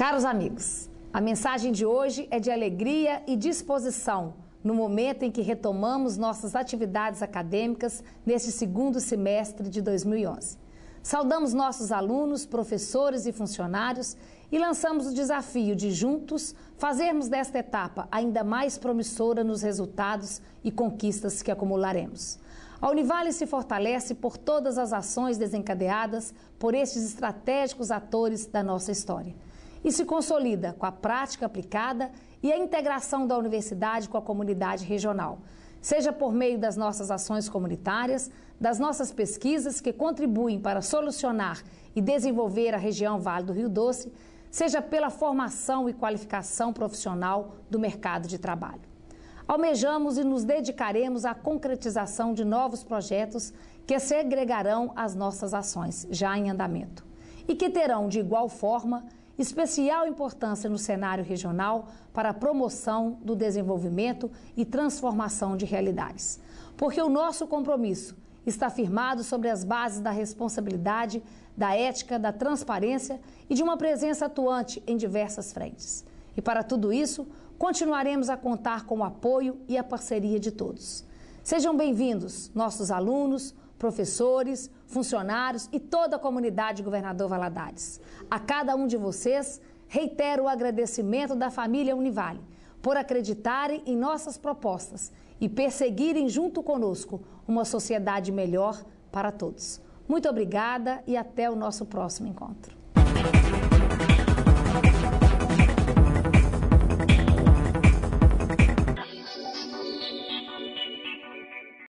Caros amigos, a mensagem de hoje é de alegria e disposição no momento em que retomamos nossas atividades acadêmicas neste segundo semestre de 2011. Saudamos nossos alunos, professores e funcionários e lançamos o desafio de juntos fazermos desta etapa ainda mais promissora nos resultados e conquistas que acumularemos. A Univale se fortalece por todas as ações desencadeadas por estes estratégicos atores da nossa história e se consolida com a prática aplicada e a integração da universidade com a comunidade regional, seja por meio das nossas ações comunitárias, das nossas pesquisas que contribuem para solucionar e desenvolver a região Vale do Rio Doce, seja pela formação e qualificação profissional do mercado de trabalho. Almejamos e nos dedicaremos à concretização de novos projetos que segregarão as nossas ações já em andamento e que terão, de igual forma, especial importância no cenário regional para a promoção do desenvolvimento e transformação de realidades. Porque o nosso compromisso está firmado sobre as bases da responsabilidade, da ética, da transparência e de uma presença atuante em diversas frentes. E para tudo isso, continuaremos a contar com o apoio e a parceria de todos. Sejam bem-vindos, nossos alunos, professores, funcionários e toda a comunidade Governador Valadares. A cada um de vocês, reitero o agradecimento da família Univale por acreditarem em nossas propostas e perseguirem junto conosco uma sociedade melhor para todos. Muito obrigada e até o nosso próximo encontro.